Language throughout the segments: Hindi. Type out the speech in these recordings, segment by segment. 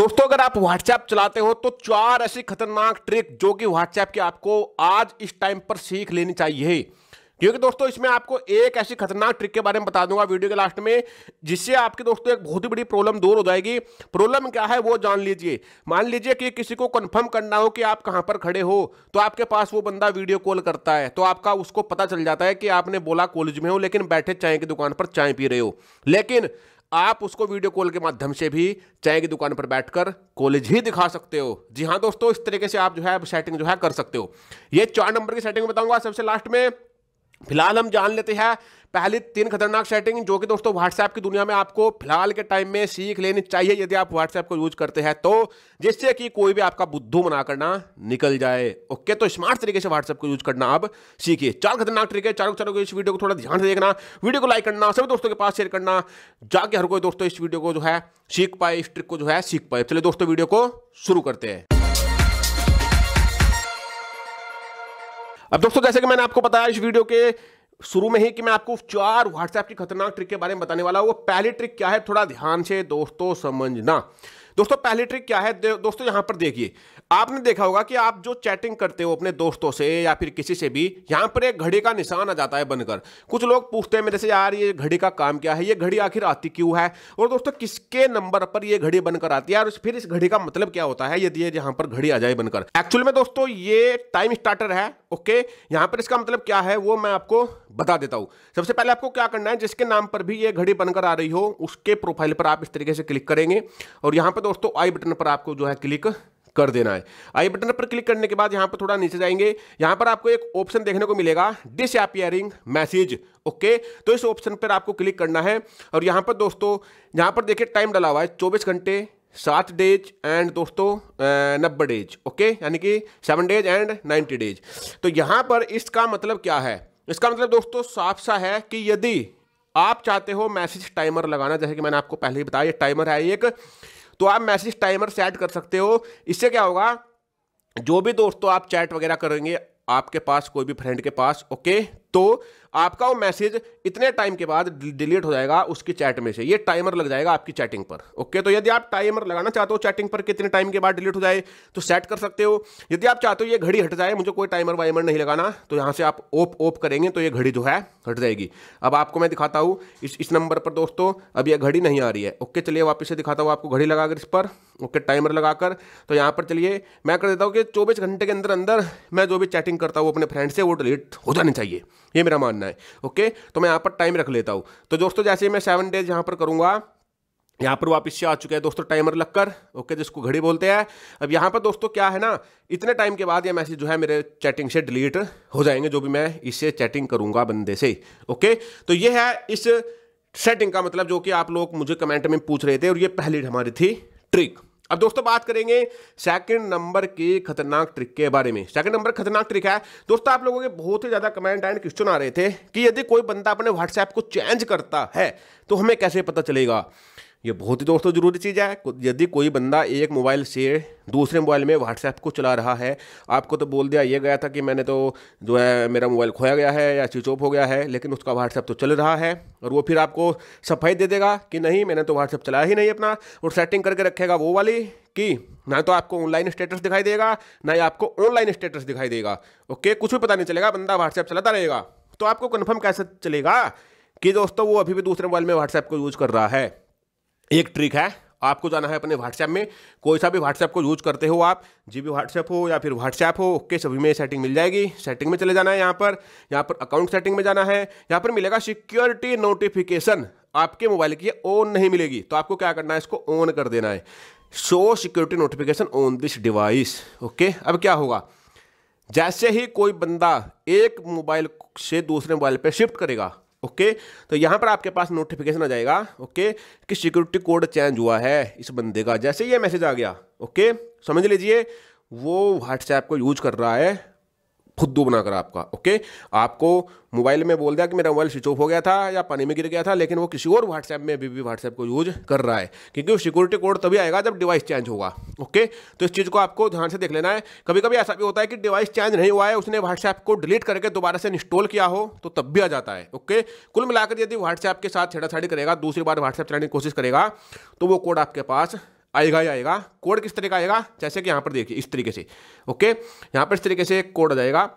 दोस्तों अगर आप व्हाट्सएप चलाते हो तो चार ऐसी खतरनाक ट्रिक जो कि व्हाट्सएप की आपको आज इस टाइम पर सीख लेनी चाहिए क्योंकि दोस्तों इसमें आपको एक ऐसी खतरनाक ट्रिक के बारे में बता दूंगा वीडियो के लास्ट में जिससे आपकी दोस्तों एक बहुत ही बड़ी प्रॉब्लम दूर हो जाएगी प्रॉब्लम क्या है वो जान लीजिए मान लीजिए कि किसी को कंफर्म करना हो कि आप कहां पर खड़े हो तो आपके पास वो बंदा वीडियो कॉल करता है तो आपका उसको पता चल जाता है कि आपने बोला कॉलेज में हो लेकिन बैठे चाय की दुकान पर चाय पी रहे हो लेकिन आप उसको वीडियो कॉल के माध्यम से भी चाय की दुकान पर बैठकर कॉलेज ही दिखा सकते हो जी हाँ दोस्तों इस तरीके से आप जो है सेटिंग जो है कर सकते हो ये चार नंबर की सेटिंग बताऊंगा सबसे लास्ट में फिलहाल हम जान लेते हैं पहली तीन खतरनाक सेटिंग जो कि दोस्तों व्हाट्सएप की दुनिया में आपको फिलहाल के टाइम में सीख लेनी चाहिए यदि आप व्हाट्सएप को यूज करते हैं तो जिससे कि कोई भी आपका बुद्धू मना करना निकल जाए ओके तो स्मार्ट तरीके से व्हाट्सएप को यूज करना आप सीखिए चार खतरनाक तरीके चारों चारों को इस वीडियो को थोड़ा ध्यान से देखना वीडियो को लाइक करना सभी दोस्तों के पास शेयर करना जाके हर कोई दोस्तों इस वीडियो को जो है सीख पाए इस ट्रिक को जो है सीख पाए चलिए दोस्तों वीडियो को शुरू करते हैं अब दोस्तों जैसे कि मैंने आपको बताया इस वीडियो के शुरू में ही कि मैं आपको चार व्हाट्सएप की खतरनाक ट्रिक के बारे में बताने वाला हूं वो पहली ट्रिक क्या है थोड़ा ध्यान से दोस्तों समझना दोस्तों पहली ट्रिक क्या है दोस्तों यहां पर देखिए आपने देखा होगा कि आप जो चैटिंग करते हो अपने दोस्तों से या फिर किसी से भी यहां पर एक घड़ी का निशान आ जाता है बनकर कुछ लोग पूछते हैं मेरे से यार ये घड़ी का काम क्या है ये घड़ी आखिर आती क्यों है और दोस्तों किसके नंबर पर यह घड़ी बनकर आती है और फिर इस घड़ी का मतलब क्या होता है यदि यहां पर घड़ी आ जाए बनकर एक्चुअल में दोस्तों ये टाइम स्टार्टर है ओके यहां पर इसका मतलब क्या है वो मैं आपको बता देता हूं सबसे पहले आपको क्या करना है जिसके नाम पर भी ये घड़ी बनकर आ रही हो उसके प्रोफाइल पर आप इस तरीके से क्लिक करेंगे और यहां पर दोस्तों आई बटन पर आपको जो है क्लिक कर देना है आई बटन पर क्लिक करने के बाद यहां पर थोड़ा नीचे जाएंगे यहां पर आपको एक ऑप्शन देखने को मिलेगा डिस अपियरिंग मैसेज ओके तो इस ऑप्शन पर आपको क्लिक करना है और यहां पर दोस्तों यहां पर देखिए टाइम डाला हुआ है चौबीस घंटे सात डेज एंड दोस्तों नब्बे डेज ओके यानी कि seven days and ninety days तो यहां पर इसका मतलब क्या है इसका मतलब दोस्तों साफ सा है कि यदि आप चाहते हो मैसेज टाइमर लगाना जैसे कि मैंने आपको पहले ही बताया टाइमर है एक तो आप मैसेज टाइमर सेट कर सकते हो इससे क्या होगा जो भी दोस्तों आप चैट वगैरह करेंगे आपके पास कोई भी फ्रेंड के पास ओके तो आपका वो मैसेज इतने टाइम के बाद डिलीट हो जाएगा उसकी चैट में से ये टाइमर लग जाएगा आपकी चैटिंग पर ओके तो यदि आप टाइमर लगाना चाहते हो चैटिंग पर कितने टाइम के बाद डिलीट हो जाए तो सेट कर सकते हो यदि आप चाहते हो ये घड़ी हट जाए मुझे कोई टाइमर वाइमर नहीं लगाना तो यहाँ से आप ओप ओप करेंगे तो ये घड़ी जो है हट जाएगी अब आपको मैं दिखाता हूँ इस इस नंबर पर दोस्तों अब यह घड़ी नहीं आ रही है ओके चलिए वापस से दिखाता हूँ आपको घड़ी लगाकर इस पर ओके टाइमर लगाकर तो यहाँ पर चलिए मैं कर देता हूँ कि चौबीस घंटे के अंदर अंदर मैं जो भी चैटिंग करता हूँ अपने फ्रेंड से वो डिलीट हो जानी चाहिए ये मेरा मानना है ओके तो मैं यहाँ पर टाइम रख लेता हूँ तो दोस्तों जैसे मैं सेवन डेज यहाँ पर करूँगा यहाँ पर वापस से आ चुके हैं दोस्तों टाइमर लगकर ओके जिसको घड़ी बोलते हैं अब यहाँ पर दोस्तों क्या है ना इतने टाइम के बाद ये मैसेज जो है मेरे चैटिंग से डिलीट हो जाएंगे जो भी मैं इससे चैटिंग करूँगा बंदे से ओके तो ये है इस सेटिंग का मतलब जो कि आप लोग मुझे कमेंट में पूछ रहे थे और ये पहली हमारी थी ट्रिक अब दोस्तों बात करेंगे सेकंड नंबर के खतरनाक ट्रिक के बारे में सेकंड नंबर खतरनाक ट्रिक है दोस्तों आप लोगों के बहुत ही ज़्यादा कमेंट एंड क्वेश्चन आ रहे थे कि यदि कोई बंदा अपने व्हाट्सएप को चेंज करता है तो हमें कैसे पता चलेगा ये बहुत ही दोस्तों ज़रूरी चीज़ है यदि कोई बंदा एक मोबाइल से दूसरे मोबाइल में व्हाट्सएप को चला रहा है आपको तो बोल दिया ये गया था कि मैंने तो जो है मेरा मोबाइल खोया गया है या स्विच ऑफ हो गया है लेकिन उसका व्हाट्सएप तो चल रहा है और वो फिर आपको सफाई दे देगा कि नहीं मैंने तो व्हाट्सएप चलाया ही नहीं अपना और सेटिंग करके रखेगा वो वाली कि ना तो आपको ऑनलाइन स्टेटस दिखाई देगा ना ही आपको ऑनलाइन स्टेटस दिखाई देगा ओके कुछ भी पता नहीं चलेगा बंदा व्हाट्सएप चलाता रहेगा तो आपको कन्फर्म कैसे चलेगा कि दोस्तों वो अभी भी दूसरे मोबाइल में व्हाट्सएप को यूज़ कर रहा है एक ट्रिक है आपको जाना है अपने व्हाट्सएप में कोई सा भी व्हाट्सएप को यूज करते हो आप जी बी व्हाट्सएप हो या फिर व्हाट्सएप हो ओके सभी में सेटिंग मिल जाएगी सेटिंग में चले जाना है यहाँ पर यहाँ पर अकाउंट सेटिंग में जाना है यहाँ पर मिलेगा सिक्योरिटी नोटिफिकेशन आपके मोबाइल की ऑन नहीं मिलेगी तो आपको क्या करना है इसको ऑन कर देना है show security notification on this device okay अब क्या होगा जैसे ही कोई बंदा एक मोबाइल से दूसरे मोबाइल पर शिफ्ट करेगा ओके तो यहाँ पर आपके पास नोटिफिकेशन आ जाएगा ओके कि सिक्योरिटी कोड चेंज हुआ है इस बंदे का जैसे यह मैसेज आ गया ओके समझ लीजिए वो व्हाट्सएप को यूज कर रहा है खुद्दू बनाकर आपका ओके आपको मोबाइल में बोल दिया कि मेरा मोबाइल स्विच ऑफ हो गया था या पानी में गिर गया था लेकिन वो किसी और व्हाट्सएप में अभी भी व्हाट्सएप को यूज कर रहा है क्योंकि वो सिक्योरिटी कोड तभी आएगा जब डिवाइस चेंज होगा ओके तो इस चीज़ को आपको ध्यान से देख लेना है कभी कभी ऐसा भी होता है कि डिवाइस चेंज नहीं हुआ है उसने व्हाट्सएप को डिलीट करके दोबारा से इंस्टॉल किया हो तो तब भी आ जाता है ओके कुल मिलाकर यदि व्हाट्सएप के साथ छेड़ाछाड़ी करेगा दूसरी बार व्हाट्सएप चलाने की कोशिश करेगा तो वो कोड आपके पास आएगा ही आएगा कोड किस तरीके का आएगा जैसे कि यहाँ पर देखिए इस तरीके से ओके यहाँ पर इस तरीके से कोड आ जाएगा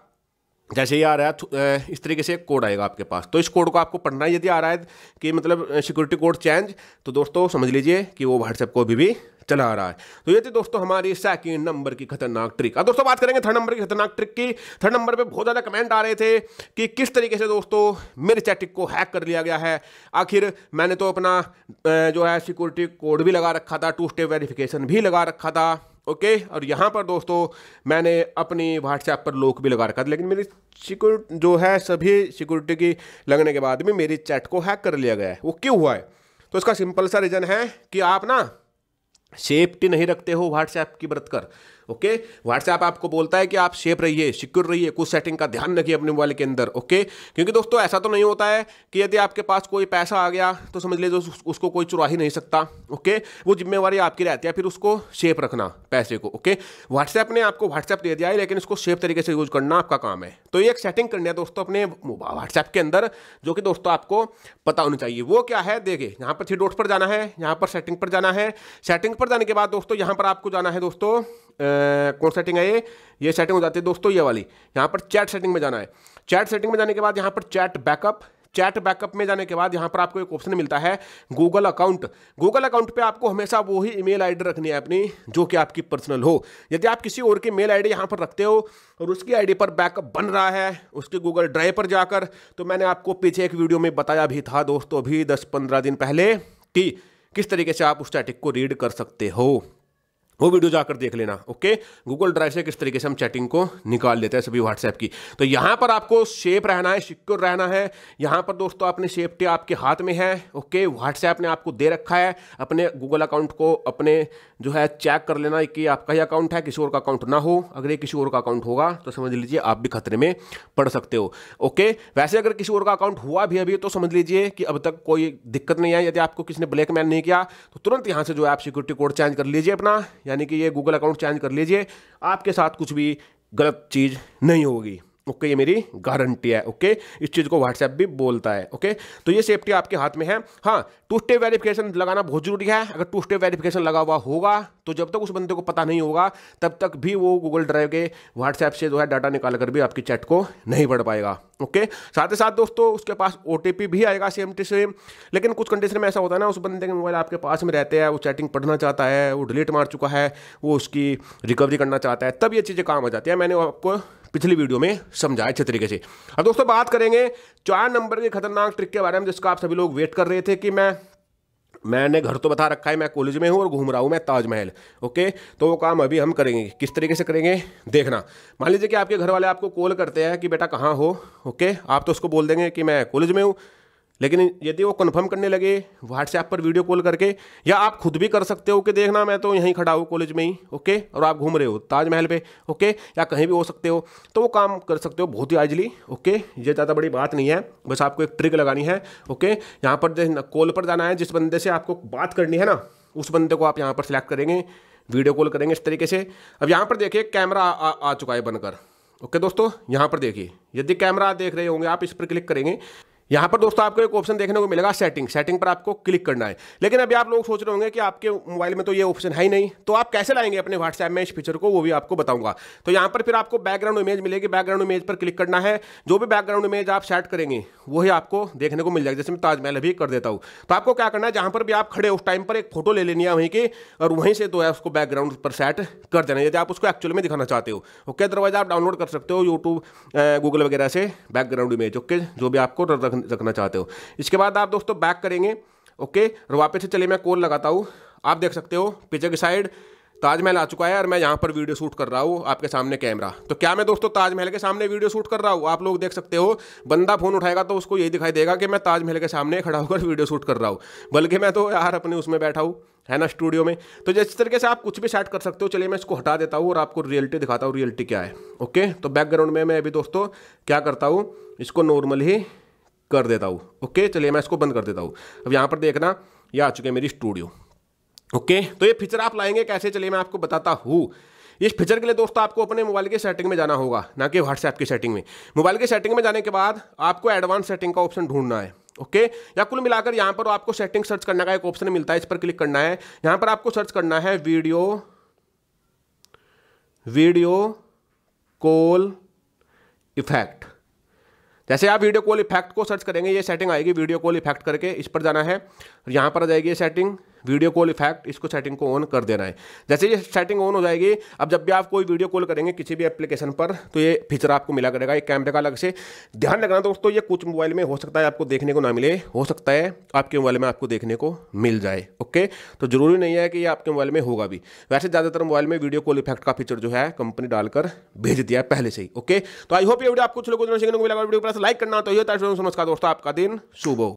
जैसे ही आ रहा है इस तरीके से एक कोड आएगा आपके पास तो इस कोड को आपको पढ़ना यदि आ रहा है कि मतलब सिक्योरिटी कोड चेंज तो दोस्तों समझ लीजिए कि वो व्हाट्सएप को अभी भी चला रहा है तो ये थी दोस्तों हमारी सेकंड नंबर की खतरनाक ट्रिक अब दोस्तों बात करेंगे थर्ड नंबर की खतरनाक ट्रिक की थर्ड नंबर पे बहुत ज़्यादा कमेंट आ रहे थे कि किस तरीके से दोस्तों मेरे चैटिक को हैक कर लिया गया है आखिर मैंने तो अपना जो है सिक्योरिटी कोड भी लगा रखा था टू स्टेप वेरिफिकेशन भी लगा रखा था ओके और यहाँ पर दोस्तों मैंने अपनी व्हाट्सएप पर लोक भी लगा रखा था लेकिन मेरी सिक्योर जो है सभी सिक्योरिटी की लगने के बाद भी मेरी चैट को हैक कर लिया गया है वो क्यों हुआ है तो इसका सिंपल सा रीज़न है कि आप ना सेफ्टी नहीं रखते हो व्हाट्सएप की बरत कर ओके व्हाट्सएप आपको बोलता है कि आप सेफ रहिए सिक्योर रहिए कुछ सेटिंग का ध्यान रखिए अपने मोबाइल के अंदर ओके क्योंकि दोस्तों ऐसा तो नहीं होता है कि यदि आपके पास कोई पैसा आ गया तो समझ लीजिए उसको कोई चुरा ही नहीं सकता ओके वो जिम्मेवारी आपकी रहती है फिर उसको सेफ रखना पैसे को ओके व्हाट्सएप ने आपको व्हाट्सएप दे दिया है लेकिन इसको सेफ तरीके से यूज करना आपका काम है तो ये एक सेटिंग करनी है दोस्तों अपने व्हाट्सएप के अंदर जो कि दोस्तों आपको पता होना चाहिए वो क्या है देखिए यहाँ पर थ्री डोट पर जाना है यहाँ पर सेटिंग पर जाना है सेटिंग पर जाने के बाद दोस्तों यहाँ पर आपको जाना है दोस्तों कौन सेटिंग है ये ये सेटिंग हो जाती है दोस्तों ये वाली यहाँ पर चैट सेटिंग में जाना है चैट सेटिंग में जाने के बाद यहाँ पर चैट बैकअप चैट बैकअप में जाने के बाद यहाँ पर आपको एक ऑप्शन मिलता है गूगल अकाउंट गूगल अकाउंट पे आपको हमेशा वही ईमेल आईडी रखनी है अपनी जो कि आपकी पर्सनल हो यदि आप किसी और की मेल आईडी यहाँ पर रखते हो और उसकी आईडी पर बैकअप बन रहा है उसके गूगल ड्राइव पर जाकर तो मैंने आपको पीछे एक वीडियो में बताया भी था दोस्तों अभी दस पंद्रह दिन पहले कि किस तरीके से आप उस चैटिक को रीड कर सकते हो वो वीडियो जाकर देख लेना ओके गूगल ड्राइव से किस तरीके से हम चैटिंग को निकाल लेते हैं सभी व्हाट्सएप की तो यहाँ पर आपको सेफ रहना है सिक्योर रहना है यहाँ पर दोस्तों अपनी सेफ्टी आपके हाथ में है ओके व्हाट्सएप ने आपको दे रखा है अपने गूगल अकाउंट को अपने जो है चेक कर लेना कि आपका ही अकाउंट है किसी और का अकाउंट ना हो अगर ये किसी और का अकाउंट होगा तो समझ लीजिए आप भी खतरे में पड़ सकते हो ओके वैसे अगर किसी और का अकाउंट हुआ भी अभी तो समझ लीजिए कि अब तक कोई दिक्कत नहीं आई यदि आपको किसी ने ब्लैकमेल नहीं किया तो तुरंत यहाँ से जो है आप सिक्योरिटी कोड चेंज कर लीजिए अपना या यानी कि ये गूगल अकाउंट चेंज कर लीजिए आपके साथ कुछ भी गलत चीज़ नहीं होगी ओके ये मेरी गारंटी है ओके इस चीज़ को व्हाट्सएप भी बोलता है ओके तो ये सेफ्टी आपके हाथ में है हाँ टू स्टेप वेरिफिकेशन लगाना बहुत जरूरी है अगर टू स्टेप वेरिफिकेशन लगा हुआ होगा तो जब तक उस बंदे को पता नहीं होगा तब तक भी वो गूगल ड्राइव के व्हाट्सएप से जो है डाटा निकाल कर भी आपकी चैट को नहीं बढ़ पाएगा ओके साथ ही साथ दोस्तों उसके पास ओ भी आएगा सेम टी सेम लेकिन कुछ कंडीशन में ऐसा होता है ना उस बंदे के मोबाइल आपके पास में रहते हैं वो चैटिंग पढ़ना चाहता है वो डिलीट मार चुका है वो उसकी रिकवरी करना चाहता है तब ये चीज़ें काम आ जाती है मैंने आपको पिछली वीडियो में समझाया अच्छे तरीके से अब दोस्तों बात करेंगे चार नंबर के खतरनाक ट्रिक के बारे में जिसका आप सभी लोग वेट कर रहे थे कि मैं मैंने घर तो बता रखा है मैं कॉलेज में हूँ और घूम रहा हूँ मैं ताजमहल ओके तो वो काम अभी हम करेंगे किस तरीके से करेंगे देखना मान लीजिए कि आपके घर वाले आपको कॉल करते हैं कि बेटा कहाँ हो ओके आप तो उसको बोल देंगे कि मैं कॉलेज में हूँ लेकिन यदि वो कन्फर्म करने लगे व्हाट्सएप पर वीडियो कॉल करके या आप खुद भी कर सकते हो कि देखना मैं तो यहीं खड़ा हूँ कॉलेज में ही ओके और आप घूम रहे हो ताजमहल पे ओके या कहीं भी हो सकते हो तो वो काम कर सकते हो बहुत ही आइजली ओके ये ज़्यादा बड़ी बात नहीं है बस आपको एक ट्रिक लगानी है ओके यहाँ पर कॉल पर जाना है जिस बंदे से आपको बात करनी है ना उस बंदे को आप यहाँ पर सिलेक्ट करेंगे वीडियो कॉल करेंगे इस तरीके से अब यहाँ पर देखिए कैमरा आ, आ, आ चुका है बनकर ओके दोस्तों यहाँ पर देखिए यदि कैमरा देख रहे होंगे आप इस पर क्लिक करेंगे यहां पर दोस्तों आपको एक ऑप्शन देखने को मिलेगा सेटिंग सेटिंग पर आपको क्लिक करना है लेकिन अभी आप लोग सोच रहे होंगे कि आपके मोबाइल में तो ये ऑप्शन है ही नहीं तो आप कैसे लाएंगे अपने व्हाट्सएप में इस फीचर को वो भी आपको बताऊंगा तो यहां पर फिर आपको बैकग्राउंड इमेज मिलेगी बैकग्राउंड इमेज पर क्लिक करना है जो भी बैकग्राउंड इमेज आप सेट करेंगे वही आपको देखने को मिल जाएगा जैसे मैं ताजमहल भी कर देता हूँ तो आपको क्या करना है जहां पर भी आप खड़े उस टाइम पर एक फोटो ले लेनी है वहीं की और वहीं से तो है उसको बैकग्राउंड पर सेट कर देना यदि आप उसको एक्चुअल में दिखाना चाहते हो ओके अदरवाइज आप डाउनलोड कर सकते हो यूट्यूब गूगल वगैरह से बैकग्राउंड इमेज ओके जो भी आपको रख रखना चाहते हो इसके बाद आप दोस्तों बैक करेंगे ओके और वापस से चले मैं कॉल लगाता हूँ आप देख सकते हो पीछे की साइड ताजमहल आ चुका है और मैं यहाँ पर वीडियो शूट कर रहा हूँ आपके सामने कैमरा तो क्या मैं दोस्तों ताजमहल के सामने वीडियो शूट कर रहा हूँ आप लोग देख सकते हो बंदा फ़ोन उठाएगा तो उसको यही दिखाई देगा कि मैं ताजमहल के सामने खड़ा होकर वीडियो शूट कर रहा हूँ बल्कि मैं तो यार अपने उसमें बैठा हूँ है ना स्टूडियो में तो जिस तरीके से आप कुछ भी सेट कर सकते हो चलिए मैं इसको हटा देता हूँ और आपको रियलिटी दिखाता हूँ रियलिटी क्या है ओके तो बैकग्राउंड में मैं अभी दोस्तों क्या करता हूँ इसको नॉर्मल ही कर देता हूँ ओके चलिए मैं इसको बंद कर देता हूँ अब यहाँ पर देखना ये आ चुके मेरी स्टूडियो ओके तो ये फीचर आप लाएंगे कैसे चलिए मैं आपको बताता हूँ इस फीचर के लिए दोस्तों आपको अपने मोबाइल के सेटिंग में जाना होगा ना कि व्हाट्सएप की सेटिंग में मोबाइल के सेटिंग में जाने के बाद आपको एडवांस सेटिंग का ऑप्शन ढूंढना है ओके okay? या कुल मिलाकर यहाँ पर आपको सेटिंग सर्च करने का एक ऑप्शन मिलता है इस पर क्लिक करना है यहाँ पर आपको सर्च करना है वीडियो वीडियो कॉल इफेक्ट जैसे आप वीडियो कॉल इफेक्ट को सर्च करेंगे ये सेटिंग आएगी वीडियो कॉल इफेक्ट करके इस पर जाना है यहाँ पर आ जाएगी ये सेटिंग वीडियो कॉल इफेक्ट इसको सेटिंग को ऑन कर देना है जैसे ये सेटिंग ऑन हो जाएगी अब जब भी आप कोई वीडियो कॉल करेंगे किसी भी एप्लीकेशन पर तो ये फीचर आपको मिला करेगा एक कैमरे का अलग से ध्यान रखना दोस्तों ये कुछ मोबाइल में हो सकता है आपको देखने को ना मिले हो सकता है आपके मोबाइल में आपको देखने को मिल जाए ओके तो जरूरी नहीं है कि ये आपके मोबाइल में होगा भी वैसे ज़्यादातर मोबाइल में वीडियो कॉल इफेक्ट का फीचर जो है कंपनी डालकर भेज दिया पहले से ही ओके तो आई होप ये वीडियो आपको कुछ लोगों को लाइक करना तो ये नमस्कार दोस्तों आपका दिन शुभ हो